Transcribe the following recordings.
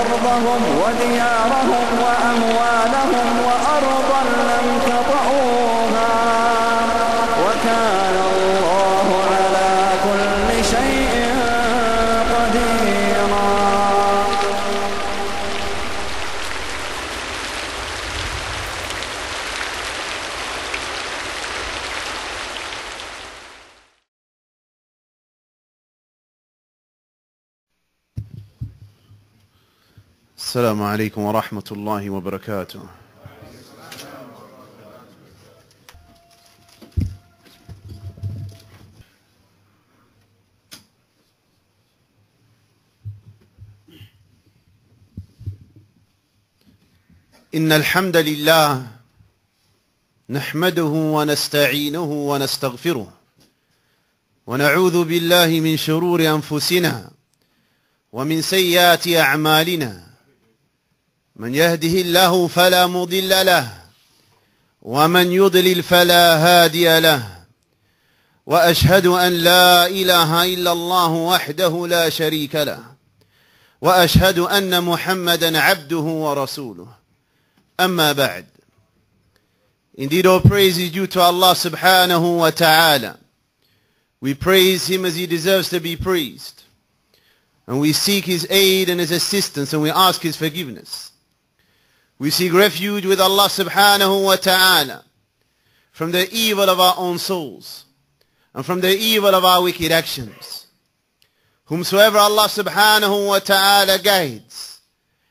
أرضهم وديارهم وأموالهم وأرضا السلام عليكم ورحمة الله وبركاته إن الحمد لله نحمده ونستعينه ونستغفره ونعوذ بالله من شرور أنفسنا ومن سيئات أعمالنا من يهده الله فلا مضل له ومن يضلل فلا هادي له واشهد ان لا اله الا الله وحده لا شريك له واشهد ان محمدا عبده ورسوله اما بعد Indeed, all praise is due to Allah subhanahu wa ta'ala. We praise Him as He deserves to be praised. And we seek His aid and His assistance and we ask His forgiveness. We seek refuge with Allah subhanahu wa ta'ala from the evil of our own souls and from the evil of our wicked actions. Whomsoever Allah subhanahu wa ta'ala guides,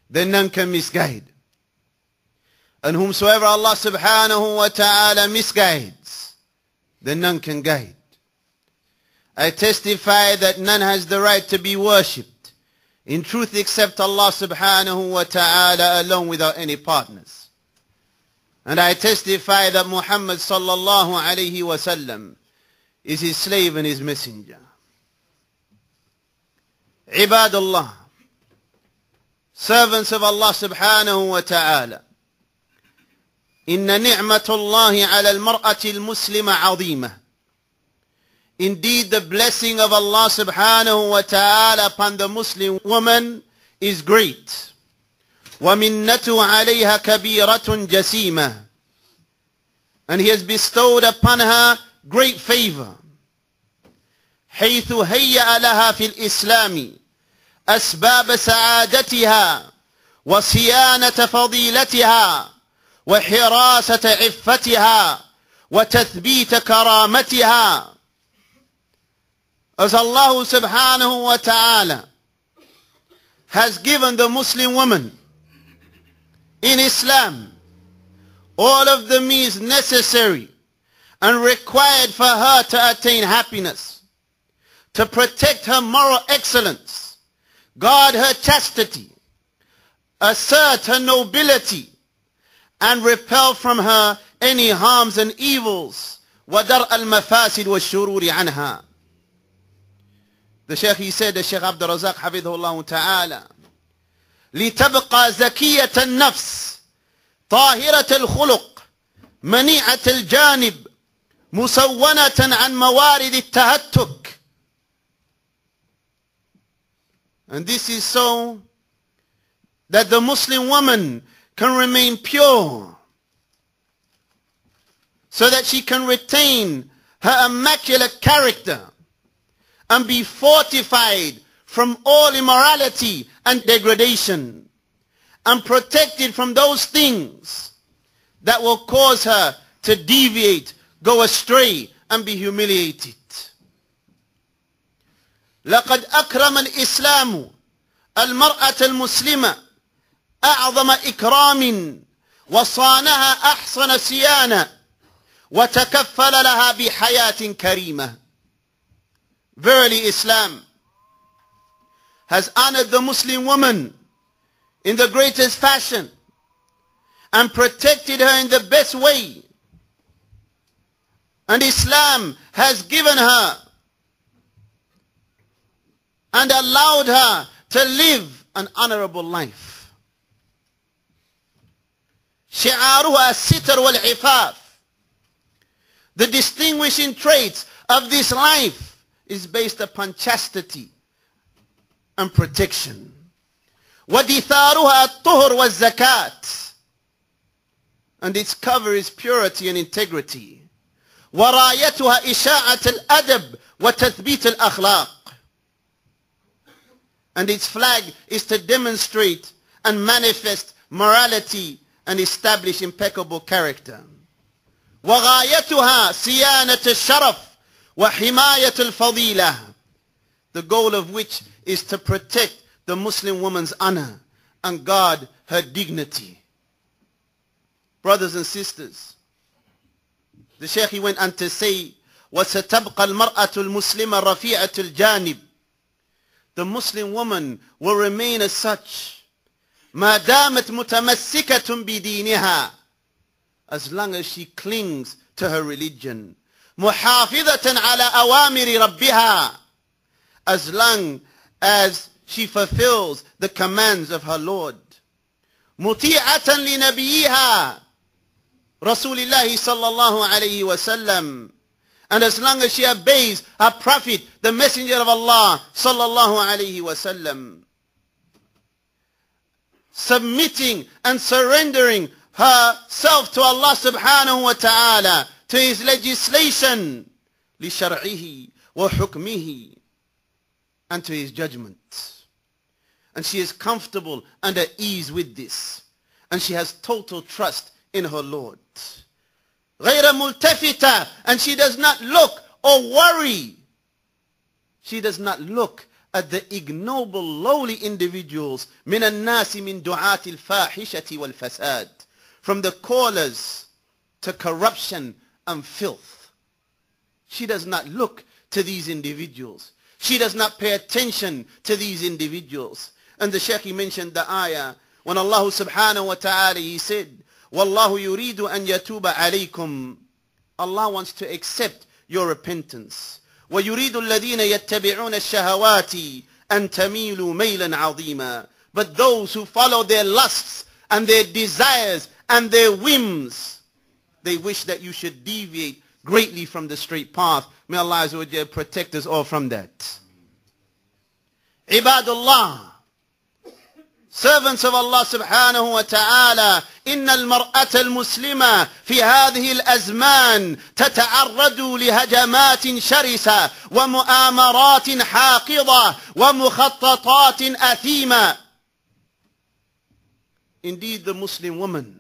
then none can misguide. And whomsoever Allah subhanahu wa ta'ala misguides, then none can guide. I testify that none has the right to be worshipped in truth except Allah subhanahu wa ta'ala alone without any partners. And I testify that Muhammad sallallahu alayhi wasallam is his slave and his messenger. Ibadullah, servants of Allah subhanahu wa ta'ala. إن نعمة الله على المرأة المسلمة عظيمة Indeed, the blessing of Allah subhanahu wa ta'ala upon the Muslim woman is great. وَمِنَّتُ عَلَيْهَا كَبِيرَةٌ جَسِيمَةٌ And he has bestowed upon her great favor. حيث هيأ لها في الإسلام أسباب سعادتها وصيانة فضيلتها وحراسة عفتها وتثبيت كرامتها as Allah subhanahu wa ta'ala has given the Muslim woman in Islam all of the means necessary and required for her to attain happiness, to protect her moral excellence, guard her chastity, assert her nobility, and repel from her any harms and evils. وَدَرْءَ الْمَفَاسِدِ وَالشُّرُورِ عَنْهَا the Shaykh, he said, the Shaykh Abdul Razak, Hafidhullah Ta'ala, لتبقى زكية النفس طاهرة الخلق منيعة الجانب مسونة عن موارد التهتك And this is so that the Muslim woman can remain pure so that she can retain her immaculate character and be fortified from all immorality and degradation and protected from those things that will cause her to deviate, go astray, and be humiliated. لقد أكرم الإسلام المرأة المسلمة أعظم إكرام وصانها أحسن صيانة وتكفل لها بحياة كريمة Verily Islam has honored the Muslim woman in the greatest fashion and protected her in the best way. And Islam has given her and allowed her to live an honorable life. شعارها الستر والعفاف. The distinguishing traits of this life is based upon chastity and protection. وَدِثَارُهَا الطُّهُرْ وَالزَّكَاةِ And its cover is purity and integrity. وَرَايَتُهَا إِشَاءَةَ الْأَدَبِ وَتَثْبِيتَ الْأَخْلَاقِ And its flag is to demonstrate and manifest morality and establish impeccable character. وَغَايَتُهَا سِيَانَةَ الشَّرَفِ وحماية الفضيلة the goal of which is to protect the Muslim woman's honor and guard her dignity. Brothers and sisters, the Shaykh went on to say, وستبقى المرأة المسلمة رفيعة الجانب The Muslim woman will remain as such ما دامت متمسكة بدينها as long as she clings to her religion محافظة على أوامر ربها as long as she fulfills the commands of her Lord. مطيعة لنبيها رسول الله صلى الله عليه وسلم and as long as she obeys her prophet, the messenger of Allah صلى الله عليه وسلم, submitting and surrendering herself to Allah subhanahu wa ta'ala to his legislation, لشرعه وحكمه, and to his judgment. And she is comfortable and at ease with this. And she has total trust in her Lord. غير and she does not look or worry. She does not look at the ignoble, lowly individuals من الناس من دعاة الفاحشة والفساد from the callers to corruption and filth. She does not look to these individuals. She does not pay attention to these individuals. And the Sheikh mentioned the ayah when Allah subhanahu wa ta'ala he said, Wallahu yuridu an yatuba alaykum. Allah wants to accept your repentance. وَيُرِيدُ الَّذِينَ يَتَّبِعُونَ الشَّهَوَاتِ أَن تَمِيلُوا مَيْلًا عَظِيمًا But those who follow their lusts and their desires and their whims, they wish that you should deviate greatly from the straight path. May Allah protect us all from that. Ibadullah. Servants of Allah subhanahu wa ta'ala, Inna al-Mar'aat al-Muslima إن المرأة المسلمة في هذه الأزمان sharisa wa شرسة ومؤامرات wa ومخططات athima. Indeed the Muslim woman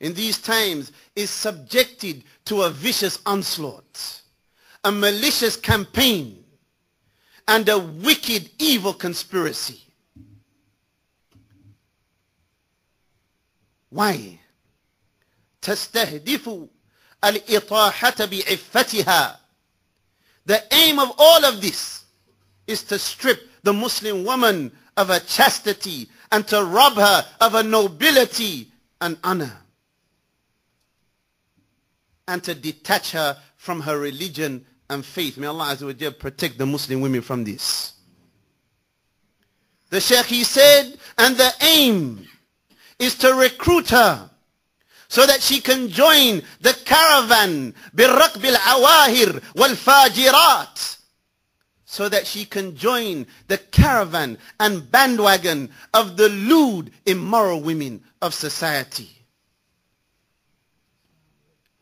in these times is subjected to a vicious onslaught, a malicious campaign, and a wicked evil conspiracy. Why? تستهدف الإطاحة بعفتها The aim of all of this is to strip the Muslim woman of her chastity and to rob her of her nobility and honor and to detach her from her religion and faith. May Allah protect the Muslim women from this. The Sheikh, he said, and the aim is to recruit her so that she can join the caravan bil awahir wal fajirat, so that she can join the caravan and bandwagon of the lewd, immoral women of society.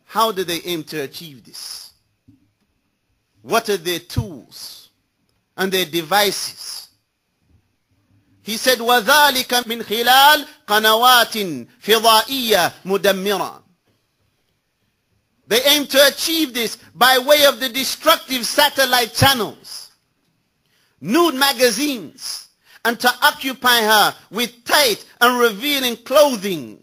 How do they aim to achieve this? What are their tools and their devices? He said, وَذَلِكَ مِنْ خِلَالِ قَنَوَاتٍ فِضَائِيَّةٍ مُدَمِّرًا They aim to achieve this by way of the destructive satellite channels, nude magazines, and to occupy her with tight and revealing clothing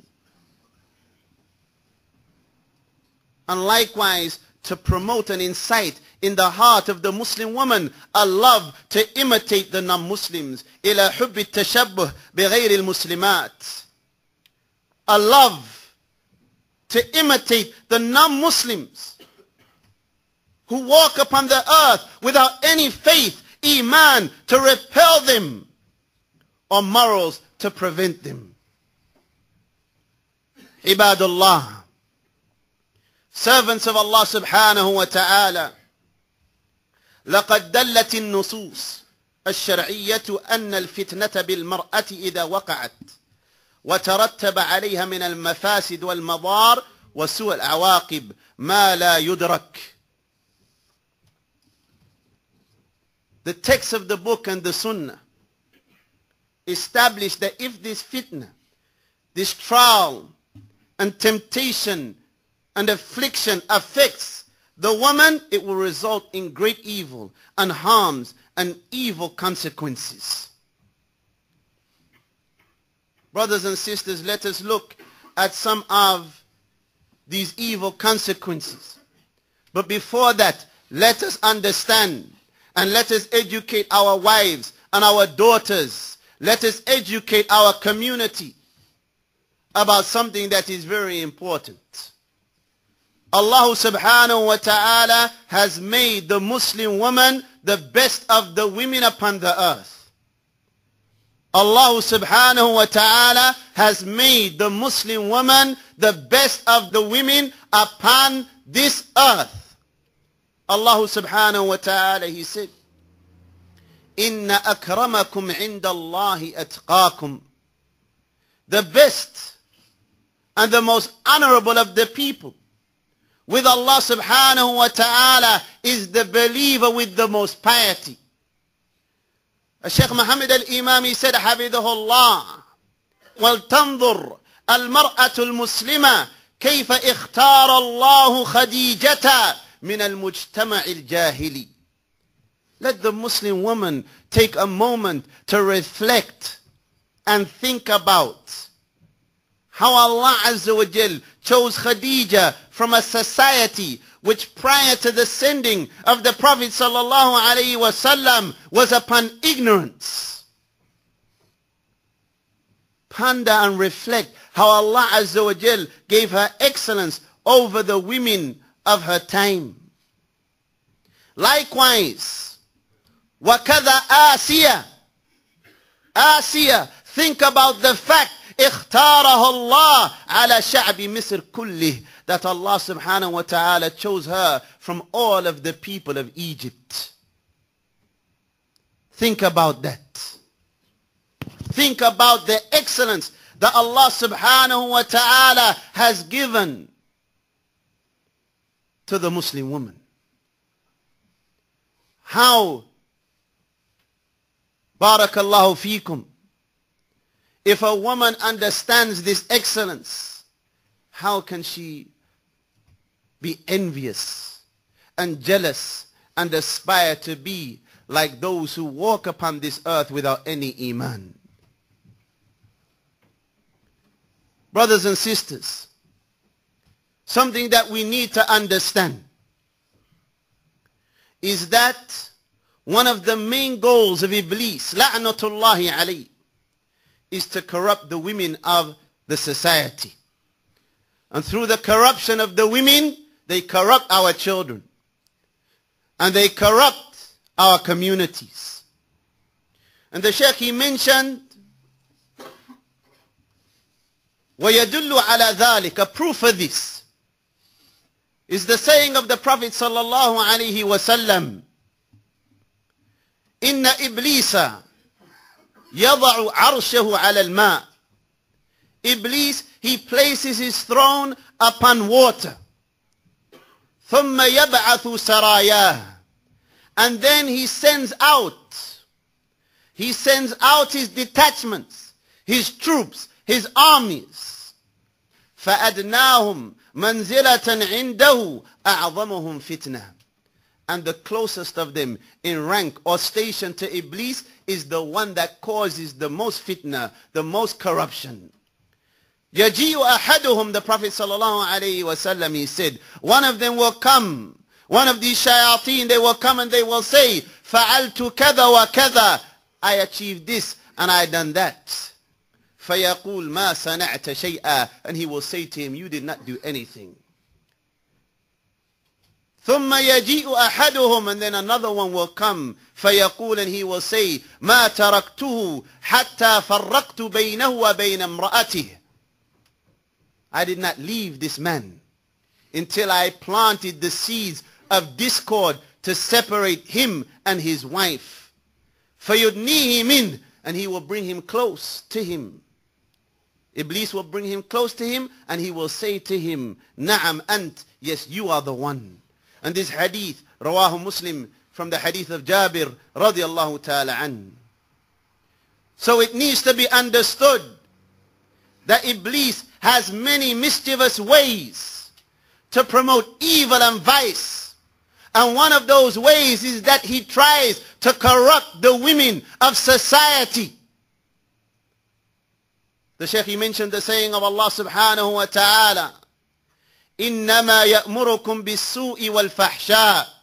And likewise, to promote and incite in the heart of the Muslim woman a love to imitate the non-Muslims. إلى حب التشبه بغير المسلمات. A love to imitate the non-Muslims who walk upon the earth without any faith, iman, to repel them or morals to prevent them. Ibadullah. servants of Allah subhanahu wa ta'ala لقد دلت النصوص الشرعية أن الفتنة بالمرأة إذا وقعت وترتب عليها من المفاسد والمضار وسوء العواقب ما لا يدرك The text of the book and the sunnah establish that if this fitna, this trial and temptation and affliction affects the woman, it will result in great evil and harms and evil consequences. Brothers and sisters, let us look at some of these evil consequences. But before that, let us understand and let us educate our wives and our daughters. Let us educate our community about something that is very important. Allah subhanahu wa ta'ala has made the Muslim woman the best of the women upon the earth. Allah subhanahu wa ta'ala has made the Muslim woman the best of the women upon this earth. Allah subhanahu wa ta'ala, he said, "Inna أَكْرَمَكُمْ عِنْدَ اللَّهِ أَتْقَاكُمْ The best and the most honorable of the people with Allah subhanahu wa ta'ala is the believer with the most piety. الشيخ محمد الإمامي said حفظه الله ولتنظر المرأة المسلمة كيف اختار الله خديجة من المجتمع الجاهلي. Let the Muslim woman take a moment to reflect and think about how Allah Azza wa Jal chose Khadija from a society which prior to the sending of the Prophet wasallam, was upon ignorance. Ponder and reflect how Allah Azza wa Jal gave her excellence over the women of her time. Likewise, وَكَذَا آسِيَةً Asiya, think about the fact اختارها Allah ala sha'bi Misr kullih. That Allah subhanahu wa ta'ala chose her from all of the people of Egypt. Think about that. Think about the excellence that Allah subhanahu wa ta'ala has given to the Muslim woman. How? Barakallahu feekum. If a woman understands this excellence, how can she be envious and jealous and aspire to be like those who walk upon this earth without any iman? Brothers and sisters, something that we need to understand is that one of the main goals of Iblis, la'natullahi alayh, is to corrupt the women of the society. And through the corruption of the women, they corrupt our children. And they corrupt our communities. And the Sheikh, he mentioned, وَيَدُلُّ عَلَى ذَلِكَ A proof of this is the saying of the Prophet sallallahu alaihi wasallam, إِنَّ iblisa." يضع عرشه على الماء إبليس he places his throne upon water ثم يبعث سراياه and then he sends out he sends out his detachments his troops his armies فأدناهم منزلة عنده أعظمهم فتنة and the closest of them in rank or station to Iblis is the one that causes the most fitna, the most corruption. Yaji'u ahaduhum, the Prophet sallallahu wasallam, he said, one of them will come, one of these shayateen, they will come and they will say, فَعَلْتُ كَذَا وَكَذَا I achieved this and I done that. فَيَقُولْ مَا سَنَعْتَ شَيْئًا And he will say to him, you did not do anything. ثم يجيء أحدهم and then another one will come فيقول and he will say ما تركته حتى فرقت بينه وبين امرأته I did not leave this man until I planted the seeds of discord to separate him and his wife فيدنيه من and he will bring him close to him Iblis will bring him close to him and he will say to him نعم أنت yes you are the one and this hadith, Rawahu Muslim, from the hadith of Jabir radiallahu ta'ala an. So it needs to be understood that Iblis has many mischievous ways to promote evil and vice. And one of those ways is that he tries to corrupt the women of society. The Shaykh mentioned the saying of Allah subhanahu wa ta'ala إنما يأمركم بالسوء والفحشاء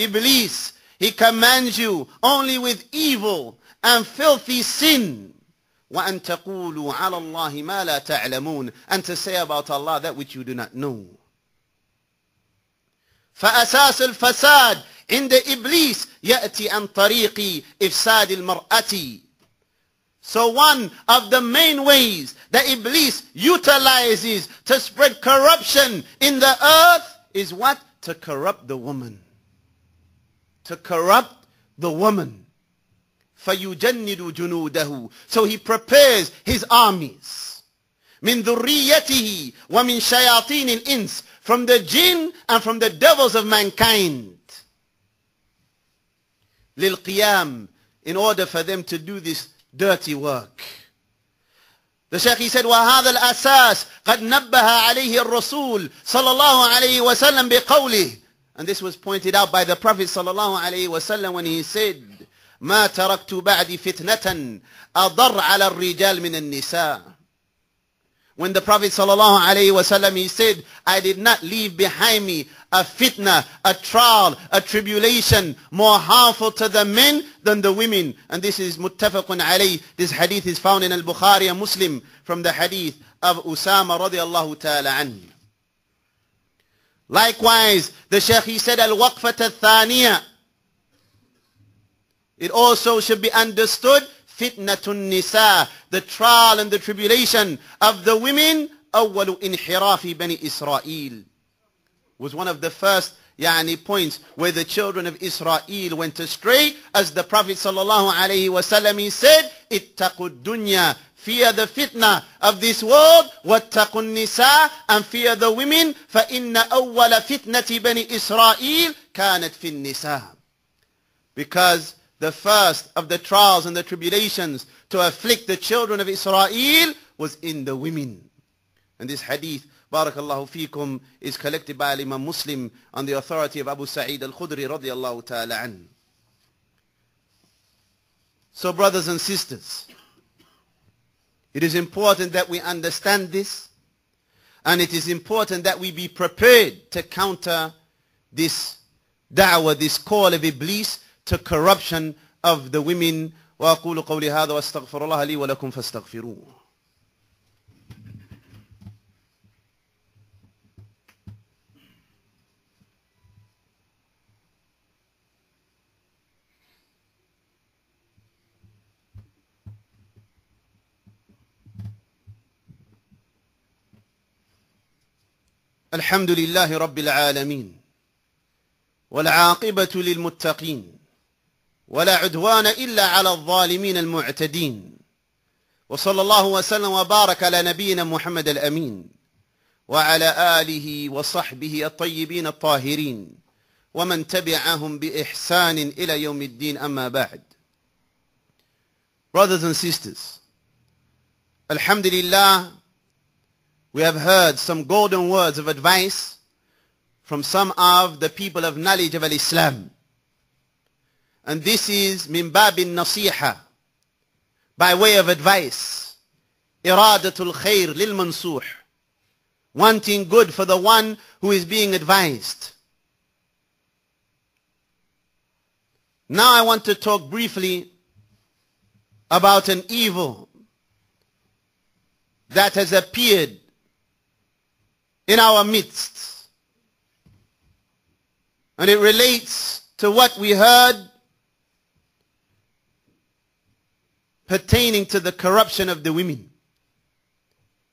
Iblis, he commands you only with evil and filthy sin. وأن تقولوا على الله ما لا تعلمون and to say about Allah that which you do not know. فأساس الفساد عند إبليس يأتي عن طريق إفساد المرأة So one of the main ways that Iblis utilizes to spread corruption in the earth is what? To corrupt the woman. To corrupt the woman. فَيُجَنِّدُ جُنُودَهُ So he prepares his armies. مِن ذُرِّيَّتِهِ وَمِن شَيَاطِينِ الْإِنسِ From the jinn and from the devils of mankind. لِلْقِيَامِ In order for them to do this dirty work. The Shaykh, he said, وَهَذَا الْأَسَاسِ قَدْ نَبَّهَ عَلَيْهِ الرَّسُولِ صلى الله عليه وسلم بقوله And this was pointed out by the Prophet صلى الله عليه وسلم when he said, مَا تَرَكْتُ بَعْدِ فِتْنَةً أَضَرْ عَلَى الرِّجَالِ مِنَ النِّسَاءِ When the Prophet صلى الله عليه وسلم, he said, I did not leave behind me a fitna, a trial, a tribulation more harmful to the men than the women. And this is muttafaqun alayh. This hadith is found in al-Bukhari Muslim from the hadith of Usama radiallahu ta'ala anhu. Likewise, the Shaykh he said al-waqfat al-thaniya. It also should be understood fitnatun nisa, the trial and the tribulation of the women أول انحراف bani Israel was one of the first yani, points where the children of Israel went astray. As the Prophet sallallahu alaihi wasallam he said, dunya." Fear the fitna of this world, وَاتَّقُوا nisa And fear the women, فَإِنَّ أَوَّلَ فِتْنَةِ بَنِي إِسْرَائِيلِ كَانَتْ فِي النِّسَاءِ Because the first of the trials and the tribulations to afflict the children of Israel was in the women. And this hadith Barakallahu Fikum is collected by Imam Muslim on the authority of Abu Sa'id al-Khudri radiallahu ta'ala an. So brothers and sisters, it is important that we understand this and it is important that we be prepared to counter this da'wah, this call of Iblis to corruption of the women. وأقول قولي هذا واستغفر الله لي ولكم فاستغفروه الحمد لله رب العالمين والعاقبة للمتقين ولا عدوان إلا على الظالمين المعتدين وصلى الله وسلم وبارك على نبينا محمد الأمين وعلى آله وصحبه الطيبين الطاهرين ومن تبعهم بإحسان إلى يوم الدين أما بعد Brothers and sisters, Alhamdulillah, We have heard some golden words of advice from some of the people of knowledge of Islam. And this is mimbab bin nasiha, by way of advice. Iradatul khair lil mansuh. Wanting good for the one who is being advised. Now I want to talk briefly about an evil that has appeared in our midst. And it relates to what we heard pertaining to the corruption of the women.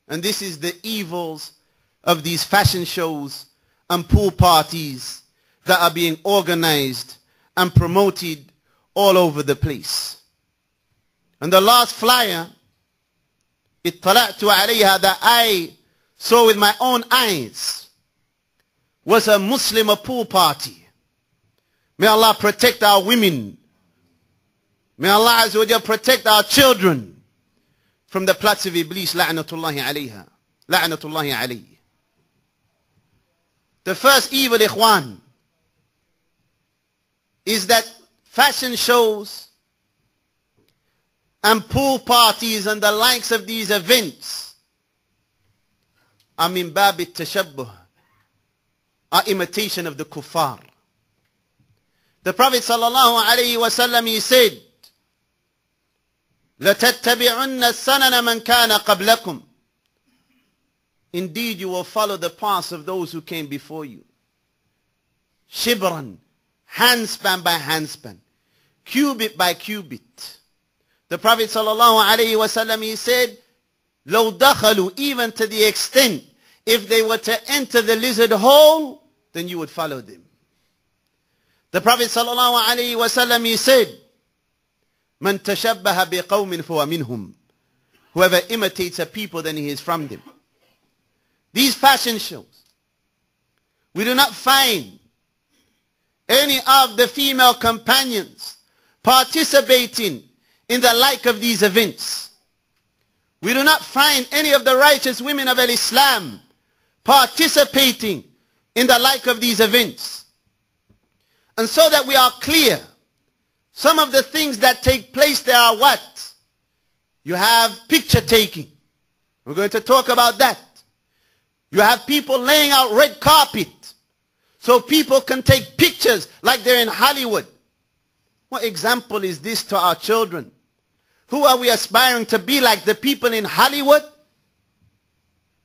And this is the evils of these fashion shows and pool parties that are being organized and promoted all over the place. And the last flyer, اطلعت عليها that I saw with my own eyes was a Muslim a pool party. May Allah protect our women. May Allah Azza protect our children from the plots of Iblis, la'natullahi alayha, la'natullahi alayhi. The first evil, ikhwan, is that fashion shows and pool parties and the likes of these events are min bab tashabbuh, are imitation of the kuffar. The Prophet sallallahu alayhi wa sallam, he said, لَتَتَّبِعُنَّ السَّنَنَ مَنْ كَانَ قَبْلَكُمْ Indeed, you will follow the paths of those who came before you. Shibran, handspan by handspan, cubit by cubit. The Prophet sallallahu alayhi wa sallam, he said, لو دخلوا even to the extent if they were to enter the lizard hole then you would follow them the prophet sallallahu alaihi wasallam he said من تشبه بقوم فهو منهم whoever imitates a people then he is from them these fashion shows we do not find any of the female companions participating in the like of these events we do not find any of the righteous women of Islam participating in the like of these events. And so that we are clear, some of the things that take place there are what? You have picture taking. We're going to talk about that. You have people laying out red carpet so people can take pictures like they're in Hollywood. What example is this to our children? Who are we aspiring to be like? The people in Hollywood?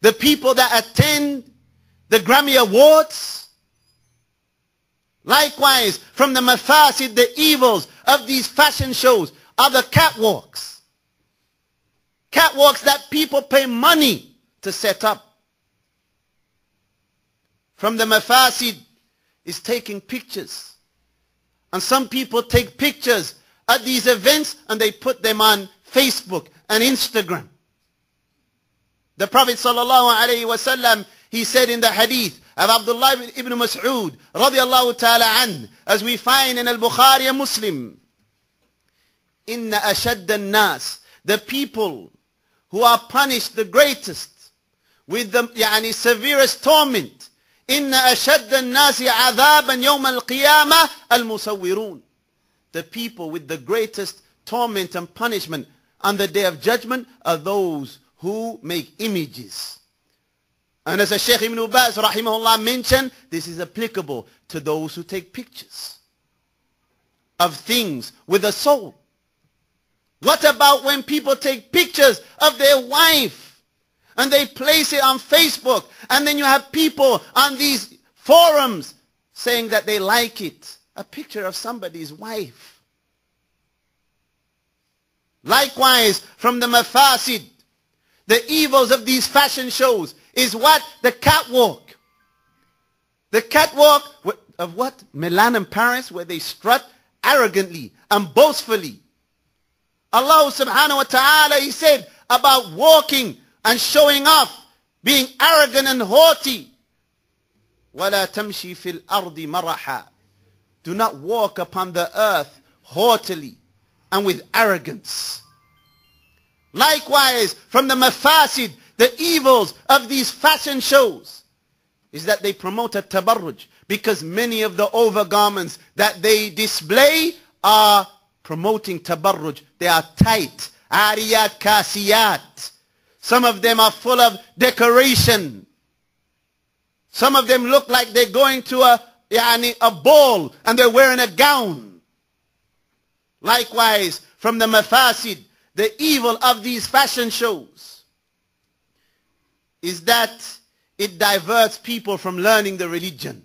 The people that attend the Grammy Awards? Likewise, from the mafasid, the evils of these fashion shows are the catwalks. Catwalks that people pay money to set up. From the mafasid is taking pictures. And some people take pictures at these events and they put them on Facebook and Instagram. The Prophet sallallahu he said in the hadith of Abdullah ibn Mas'ud radiallahu ta'ala an, as we find in al-Bukhari and Muslim, inna ashadda nas, the people who are punished the greatest with the yani, severest torment, inna ashadda nas عذابا يوم al-qiyamah al the people with the greatest torment and punishment on the day of judgment are those who make images. And as a Sheikh Ibn Ubaz rahimahullah mentioned, this is applicable to those who take pictures of things with a soul. What about when people take pictures of their wife and they place it on Facebook and then you have people on these forums saying that they like it a picture of somebody's wife. Likewise, from the mafasid, the evils of these fashion shows is what? The catwalk. The catwalk of what? Milan and Paris where they strut arrogantly and boastfully. Allah subhanahu wa ta'ala, he said about walking and showing off, being arrogant and haughty. وَلَا تَمْشِي فِي الْأَرْضِ مَرَحًا do not walk upon the earth haughtily and with arrogance. Likewise, from the mafasid, the evils of these fashion shows, is that they promote a tabarruj because many of the overgarments that they display are promoting tabarruj. They are tight, ariyat kasiyat. Some of them are full of decoration. Some of them look like they're going to a yani, a ball and they're wearing a gown. Likewise, from the mafasid, the evil of these fashion shows is that it diverts people from learning the religion.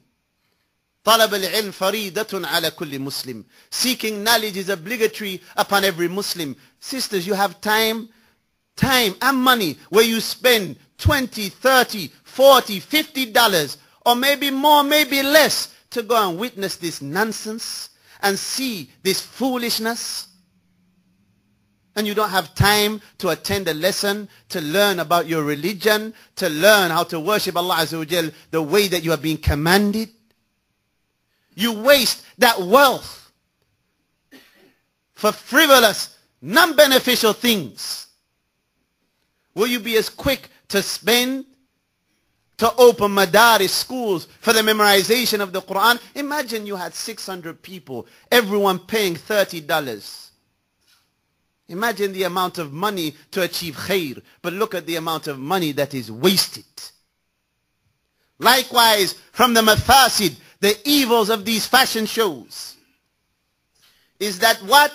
طلب العلم فريدة على كل Muslim. Seeking knowledge is obligatory upon every Muslim. Sisters, you have time, time and money where you spend 20, 30, 40, 50 dollars or maybe more, maybe less to go and witness this nonsense and see this foolishness and you don't have time to attend a lesson, to learn about your religion, to learn how to worship Allah Azza wa Jal the way that you have been commanded. You waste that wealth for frivolous, non-beneficial things. Will you be as quick to spend to open madaris schools for the memorization of the Quran. Imagine you had 600 people, everyone paying $30. Imagine the amount of money to achieve khair, but look at the amount of money that is wasted. Likewise, from the mafasid, the evils of these fashion shows, is that what?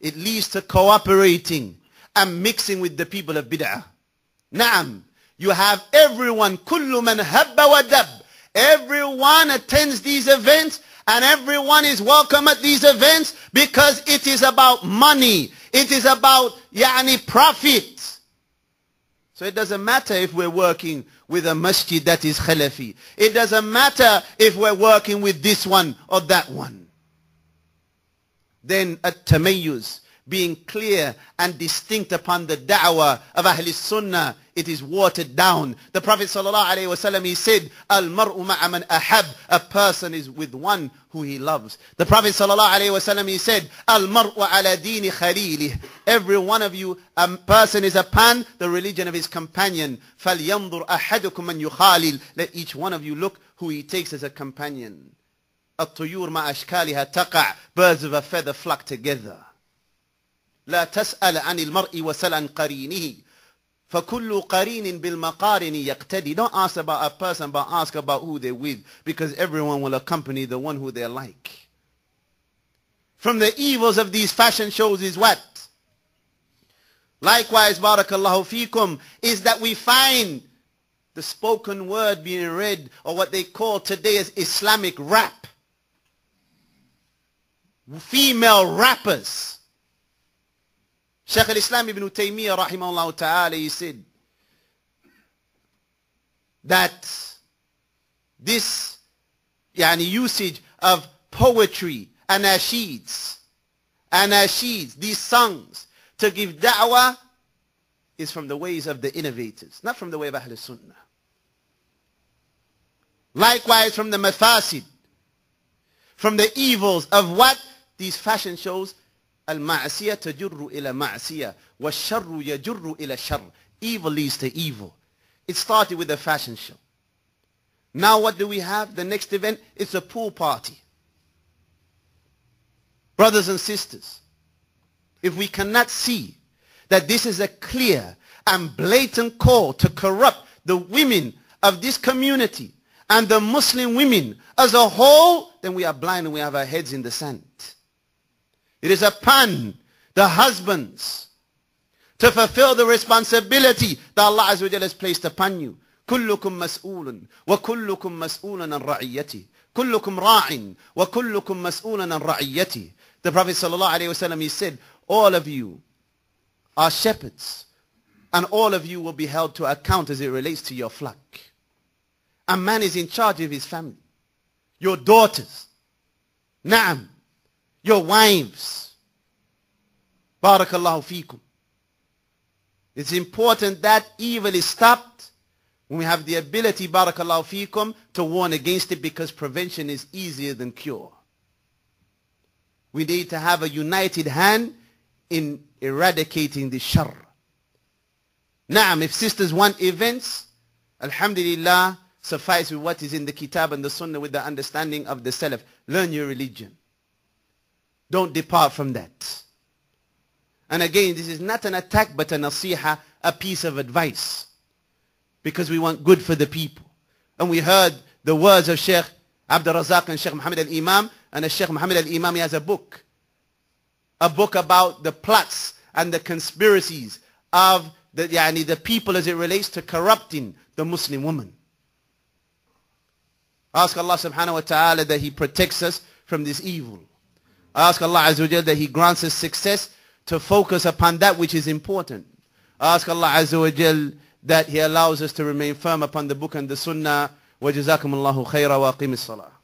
It leads to cooperating and mixing with the people of bid'ah. Naam, you have everyone, kullu man habba wa dab. Everyone attends these events and everyone is welcome at these events because it is about money. It is about yani profit. So it doesn't matter if we're working with a masjid that is khalafi. It doesn't matter if we're working with this one or that one. Then at tamayyuz, being clear and distinct upon the da'wah of Ahl Sunnah it is watered down. The Prophet ﷺ, he said, Al-mar'u ma'aman ahab, a person is with one who he loves. The Prophet ﷺ, he said, Al-mar'u ala dini khalilih. Every one of you, a person is upon the religion of his companion. فَلْيَنْظُرْ أَحَدُكُمْ مَنْ يُخَالِلْ Let each one of you look who he takes as a companion. الطيور مع أشكالها تقع Birds of a feather flock together. لا تسأل عن المرء وسل عن قرينه فَكُلُّ قَرِينٍ بِالْمَقَارِنِ يَقْتَدِي Don't ask about a person, but ask about who they're with, because everyone will accompany the one who they like. From the evils of these fashion shows is what? Likewise, barakallahu fikum, is that we find the spoken word being read, or what they call today as Islamic rap. Female rappers Shaykh al-Islam ibn Taymiyyah rahimahullah ta'ala, he said that this yani, usage of poetry, anashids, anashids, these songs, to give da'wah is from the ways of the innovators, not from the way of Ahl Sunnah. Likewise from the mafasid, from the evils of what? These fashion shows المعصية تجر إلى معصية والشر يجر evil leads to evil it started with a fashion show now what do we have the next event is a pool party brothers and sisters if we cannot see that this is a clear and blatant call to corrupt the women of this community and the Muslim women as a whole, then we are blind and we have our heads in the sand. It is upon the husbands to fulfill the responsibility that Allah Azza wa Jalla has placed upon you. كلكم مسؤول وكلكم مسؤول عن رعيته كلكم راع وكلكم مسؤول عن رعيته The Prophet Sallallahu Alaihi Wasallam he said all of you are shepherds and all of you will be held to account as it relates to your flock. A man is in charge of his family. Your daughters. Naam your wives. Barakallahu fikum. It's important that evil is stopped when we have the ability, barakallahu fikum, to warn against it because prevention is easier than cure. We need to have a united hand in eradicating the shar. Naam, if sisters want events, alhamdulillah, suffice with what is in the kitab and the sunnah with the understanding of the salaf. Learn your religion. Don't depart from that. And again, this is not an attack, but a nasiha, a piece of advice. Because we want good for the people. And we heard the words of Sheikh Abdul Razak and Sheikh Muhammad al-Imam. And Sheikh Muhammad al-Imam has a book. A book about the plots and the conspiracies of the, yani, the people as it relates to corrupting the Muslim woman. Ask Allah subhanahu wa ta'ala that he protects us from this evil. I ask Allah Azza wa that He grants us success to focus upon that which is important. I ask Allah Azza wa that He allows us to remain firm upon the book and the sunnah. وجزاكم الله خيرا واقيم الصلاه